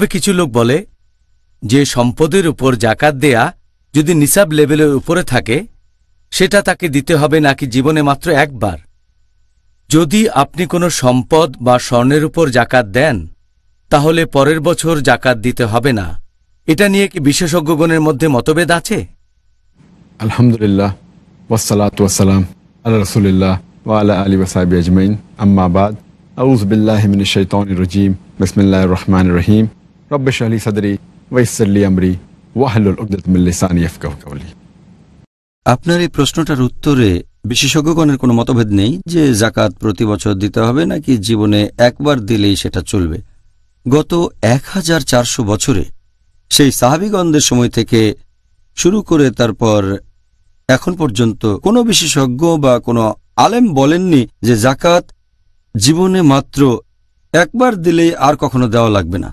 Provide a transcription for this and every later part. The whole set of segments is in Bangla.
তবে কিছু লোক বলে যে সম্পদের উপর জাকাত দেয়া যদি নিসাব লেভেলের উপরে থাকে সেটা তাকে দিতে হবে নাকি জীবনে মাত্র একবার যদি আপনি কোনো সম্পদ বা স্বর্ণের উপর জাকাত দেন তাহলে পরের বছর জাকাত দিতে হবে না এটা নিয়ে কি বিশেষজ্ঞগণের মধ্যে মতভেদ আছে আলহামদুলিল্লাহ ওয়াসালাম আল্লাহ রসুলিল্লাহ ওয়ালা আলী ওসাহাবি আজমাইন আম্মাবাদ আউজবিল্লাহমিন রজিম বিসমিল্লাহ রহমান রহিম রব্বেশ আলী সাদরি ওয়াইসল্লি আমরি ওয়াহলুল উকদুল্লিসান ইয়ফকাহ কাউলি আপনার এই প্রশ্নটার উত্তরে বিশেষজ্ঞগণের কোনো মতভেদ নেই যে জাকাত প্রতি বছর দিতে হবে নাকি জীবনে একবার দিলেই সেটা চলবে গত এক বছরে সেই সাহাবিগন্ধের সময় থেকে শুরু করে তারপর এখন পর্যন্ত কোনো বিশেষজ্ঞ বা কোনো আলেম বলেননি যে জাকাত জীবনে মাত্র একবার দিলেই আর কখনো দেওয়া লাগবে না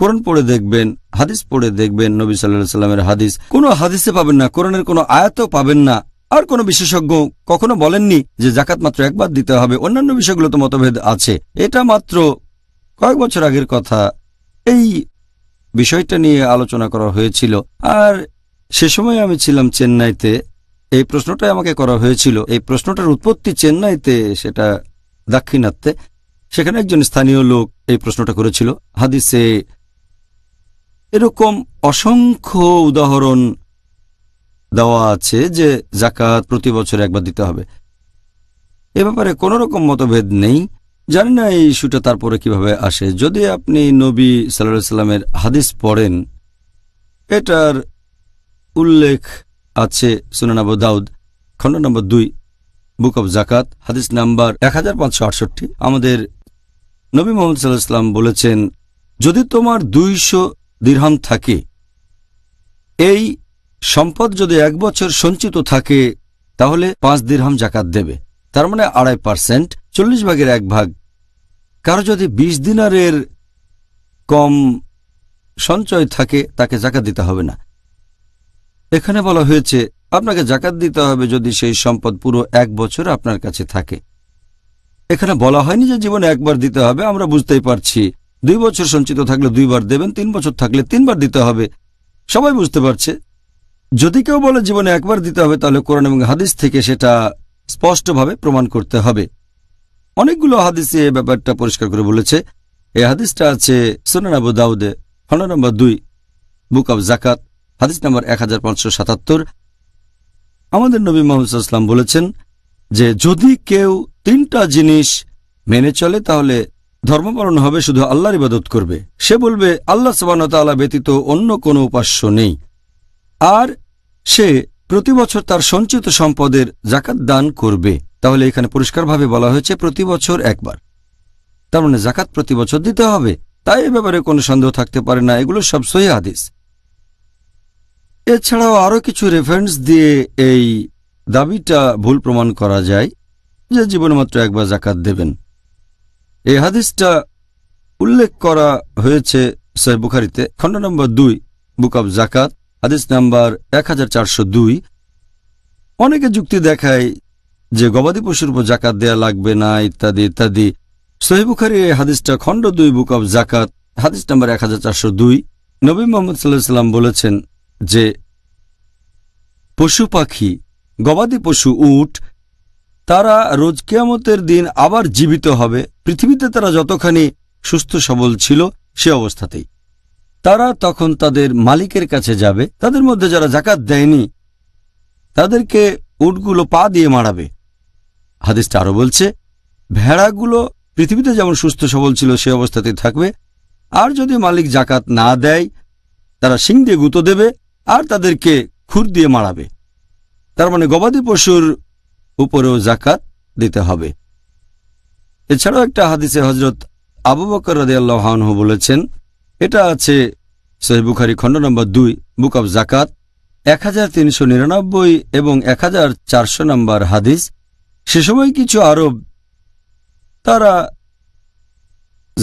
কোরআন পড়ে দেখবেন হাদিস পড়ে দেখবেন নবী সাল্লাহ সাল্লামের হাদিস কোনো হাদিসে পাবেন না কোরআনের কোনো আয়াতও পাবেন না আর কোনো বিশেষজ্ঞ কখনো বলেননি যে জাকাত মাত্র একবার দিতে হবে অন্যান্য বিষয়গুলো তো মতভেদ আছে এটা মাত্র কয়েক বছর আগের কথা এই বিষয়টা নিয়ে আলোচনা করা হয়েছিল আর সে সময় আমি ছিলাম চেন্নাইতে এই প্রশ্নটাই আমাকে করা হয়েছিল এই প্রশ্নটার উৎপত্তি চেন্নাইতে সেটা দাক্ষিণাত্যে সেখানে একজন স্থানীয় লোক এই প্রশ্নটা করেছিল হাদিসে এরকম অসংখ্য উদাহরণ দেওয়া আছে যে জাকাত প্রতি বছর একবার দিতে হবে এ ব্যাপারে কোনো রকম মতভেদ নেই জানি না এই ইস্যুটা তারপরে কিভাবে আসে যদি আপনি নবী সাল্লা সাল্লামের হাদিস পড়েন এটার উল্লেখ আছে আবু দাউদ খণ্ড নম্বর দুই বুক অব জাকাত হাদিস নাম্বার এক আমাদের নবী মোহাম্মদ সাল্লাহ সাল্লাম বলেছেন যদি তোমার দুইশো দিরহাম থাকে এই সম্পদ যদি এক বছর সঞ্চিত থাকে তাহলে পাঁচ দিরহাম জাকাত দেবে তার মানে আড়াই পার্সেন্ট চল্লিশ ভাগের এক ভাগ কারো যদি বিশ দিনারের কম সঞ্চয় থাকে তাকে জাকাত দিতে হবে না এখানে বলা হয়েছে আপনাকে জাকাত দিতে হবে যদি সেই সম্পদ পুরো এক বছর আপনার কাছে থাকে এখানে বলা হয়নি যে জীবনে একবার দিতে হবে আমরা বুঝতেই পারছি দুই বছর সঞ্চিত থাকলে দুইবার দেবেন তিন বছর থাকলে তিনবার দিতে হবে সবাই বুঝতে পারছে যদি কেউ বলে জীবনে একবার দিতে হবে তাহলে কোরআন এবং হাদিস থেকে সেটা স্পষ্টভাবে প্রমাণ করতে হবে অনেকগুলো হাদিসে এ ব্যাপারটা পরিষ্কার করে বলেছে এই হাদিসটা আছে সোনান আবু দাউদে খন্ড নম্বর দুই বুক অব জাকাত হাদিস নম্বর এক আমাদের নবী মোহাম্মদ বলেছেন যে যদি কেউ তিনটা জিনিস মেনে চলে তাহলে ধর্মপালন হবে শুধু আল্লাহর ইবাদত করবে সে বলবে আল্লাহ তালা ব্যতীত অন্য কোনো উপাস্য নেই আর সে প্রতি বছর তার সঞ্চিত সম্পদের জাকাত দান করবে তাহলে এখানে পরিষ্কারভাবে বলা হয়েছে প্রতি বছর একবার তার মানে জাকাত প্রতি বছর দিতে হবে তাই এ ব্যাপারে কোনো সন্দেহ থাকতে পারে না এগুলো সব সহি হাদিস এছাড়াও আরও কিছু রেফারেন্স দিয়ে এই দাবিটা ভুল প্রমাণ করা যায় যে জীবনে মাত্র একবার জাকাত দেবেন এই হাদিসটা উল্লেখ করা হয়েছে সহি বুখারিতে খণ্ড নম্বর দুই বুক অব জাকাত হাদিস নাম্বার এক অনেকে যুক্তি দেখায় যে গবাদি পশুর উপর জাকাত দেয়া লাগবে না ইত্যাদি ইত্যাদি বুখারি এই হাদিসটা খণ্ড দুই বুক অব জাকাত হাদিস নাম্বার এক নবী মোহাম্মদ সাল্লাম বলেছেন যে পশু পাখি গবাদি পশু উট তারা রোজ কেয়ামতের দিন আবার জীবিত হবে পৃথিবীতে তারা যতখানি সুস্থ সবল ছিল সে অবস্থাতেই তারা তখন তাদের মালিকের কাছে যাবে তাদের মধ্যে যারা জাকাত দেয়নি তাদেরকে উটগুলো পা দিয়ে মারাবে হাদিসটা আরও বলছে ভেড়াগুলো পৃথিবীতে যেমন সুস্থ সবল ছিল সে অবস্থাতেই থাকবে আর যদি মালিক জাকাত না দেয় তারা শিং দিয়ে গুঁতো দেবে আর তাদেরকে খুর দিয়ে মারাবে তার মানে গবাদি পশুর উপরেও জাকাত দিতে হবে এছাড়াও একটা হাদিসে হজরত আবু বকর রদিয়াল্লাহানহু বলেছেন এটা আছে সহিবুখারি খণ্ড নম্বর দুই বুক অব জাকাত এক এবং এক নম্বর হাদিস সে সময় কিছু আরব তারা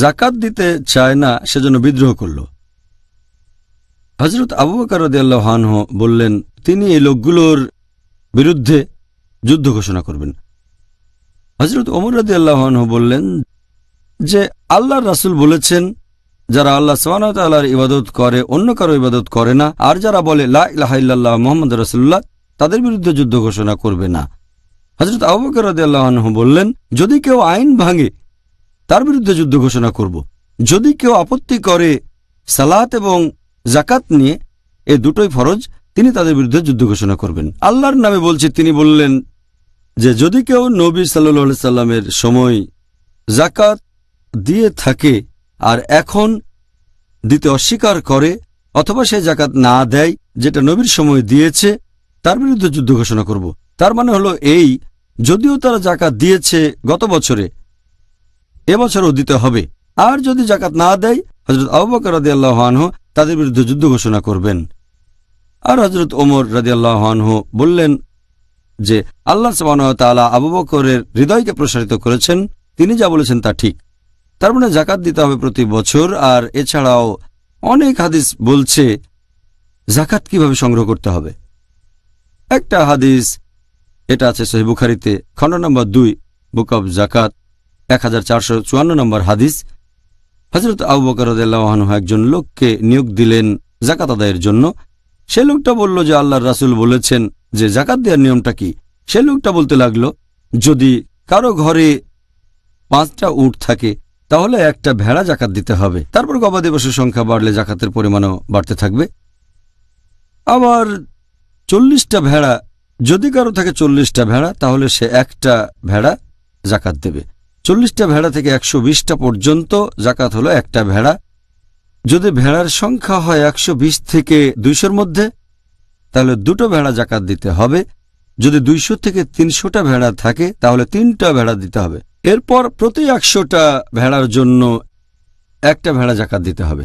জাকাত দিতে চায় না সেজন্য বিদ্রোহ করল হজরত আবু বকর রদিয়াল্লাহানহ বললেন তিনি এই লোকগুলোর বিরুদ্ধে যুদ্ধ ঘোষণা করবেন হজরত ওমর রাজি আল্লাহনহ বললেন যে আল্লাহর রাসুল বলেছেন যারা আল্লাহ সোহানার ইবাদত করে অন্য কারো ইবাদত করে না আর যারা বলে লাহাইল্লাহ মোহাম্মদ রসুল্লাহ তাদের বিরুদ্ধে যুদ্ধ ঘোষণা করবে না হজরত আবুকর রাজি আল্লাহনহ বললেন যদি কেউ আইন ভাঙে তার বিরুদ্ধে যুদ্ধ ঘোষণা করব যদি কেউ আপত্তি করে সালাত এবং জাকাত নিয়ে এ দুটোই ফরজ তিনি তাদের বিরুদ্ধে যুদ্ধ ঘোষণা করবেন আল্লাহর নামে বলছে তিনি বললেন যে যদি কেউ নবী সাল্লি সাল্লামের সময় জাকাত দিয়ে থাকে আর এখন দিতে অস্বীকার করে অথবা সে জাকাত না দেয় যেটা নবীর সময় দিয়েছে তার বিরুদ্ধে যুদ্ধ ঘোষণা করব তার মানে হলো এই যদিও তারা জাকাত দিয়েছে গত বছরে এবছরও দিতে হবে আর যদি জাকাত না দেয় হজরত আবুবাক রাজি আনহ তাদের বিরুদ্ধে যুদ্ধ ঘোষণা করবেন আর হজরত ওমর রাজি আনহ বললেন যে আল্লাহ সাবানতালা আবু বকরের হৃদয়কে প্রসারিত করেছেন তিনি যা বলেছেন তা ঠিক তার মানে জাকাত দিতে হবে প্রতি বছর আর এছাড়াও অনেক হাদিস বলছে জাকাত কিভাবে সংগ্রহ করতে হবে একটা হাদিস এটা আছে সহি বুখারিতে খণ্ড নম্বর দুই বুক অব জাকাত এক নম্বর হাদিস হজরত আবু বকর একজন লোককে নিয়োগ দিলেন জাকাত আদায়ের জন্য সে লোকটা বলল যে আল্লাহর রাসুল বলেছেন যে জাকাত দেওয়ার নিয়মটা কি সে লোকটা বলতে লাগল যদি কারো ঘরে পাঁচটা উট থাকে তাহলে একটা ভেড়া জাকাত দিতে হবে তারপর গবাদি পশুর সংখ্যা বাড়লে জাকাতের পরিমাণও বাড়তে থাকবে আবার চল্লিশটা ভেড়া যদি কারো থাকে চল্লিশটা ভেড়া তাহলে সে একটা ভেড়া জাকাত দেবে চল্লিশটা ভেড়া থেকে একশো পর্যন্ত জাকাত হলো একটা ভেড়া যদি ভেড়ার সংখ্যা হয় একশো থেকে দুইশোর মধ্যে তাহলে দুটো ভেড়া জাকাত দিতে হবে যদি দুইশো থেকে তিনশোটা ভেড়া থাকে তাহলে তিনটা ভেড়া দিতে হবে এরপর প্রতি একশোটা ভেড়ার জন্য একটা ভেড়া জাকাত দিতে হবে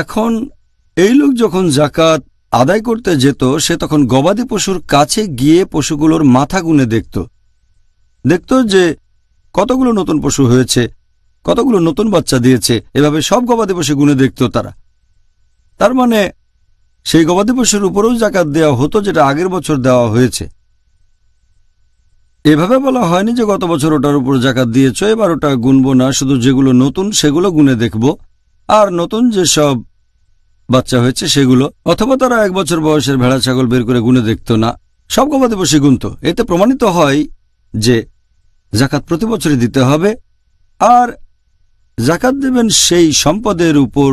এখন এই লোক যখন জাকাত আদায় করতে যেত সে তখন গবাদি পশুর কাছে গিয়ে পশুগুলোর মাথা গুনে দেখত দেখত যে কতগুলো নতুন পশু হয়েছে কতগুলো নতুন বাচ্চা দিয়েছে এভাবে সব গবাদি পশু গুনে দেখত তারা তার মানে সেই গবাদি পশুর উপরেও জাকাত দেওয়া হতো যেটা আগের বছর দেওয়া হয়েছে এভাবে বলা হয়নি যে গত বছর ওটার উপর জাকাত দিয়েছ এবার ওটা গুনবো না শুধু যেগুলো নতুন সেগুলো গুনে দেখব আর নতুন যেসব বাচ্চা হয়েছে সেগুলো অথবা তারা এক বছর বয়সের ভেড়া ছাগল বের করে গুনে দেখত না সব গবাদি পশু গুনত এতে প্রমাণিত হয় যে জাকাত প্রতি বছরই দিতে হবে আর জাকাত দেবেন সেই সম্পদের উপর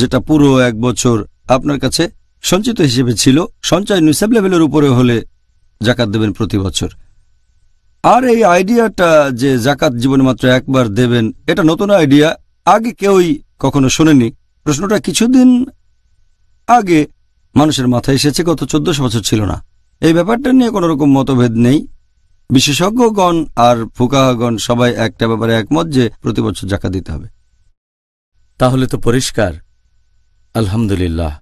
যেটা পুরো এক বছর আপনার কাছে সঞ্চিত হিসেবে ছিল সঞ্চয় নিসাব লেভেলের উপরে হলে জাকাত দেবেন প্রতি বছর আর এই আইডিয়াটা যে জাকাত জীবনে মাত্র একবার দেবেন এটা নতুন আইডিয়া আগে কেউই কখনো শোনেনি প্রশ্নটা কিছুদিন আগে মানুষের মাথায় এসেছে গত চোদ্দশো বছর ছিল না এই ব্যাপারটা নিয়ে কোনো রকম মতভেদ নেই বিশেষজ্ঞগণ আর ফুকাহগণ সবাই একটা ব্যাপারে একমত যে প্রতিবছর জাকা দিতে হবে তাহলে তো পরিষ্কার আলহামদুলিল্লাহ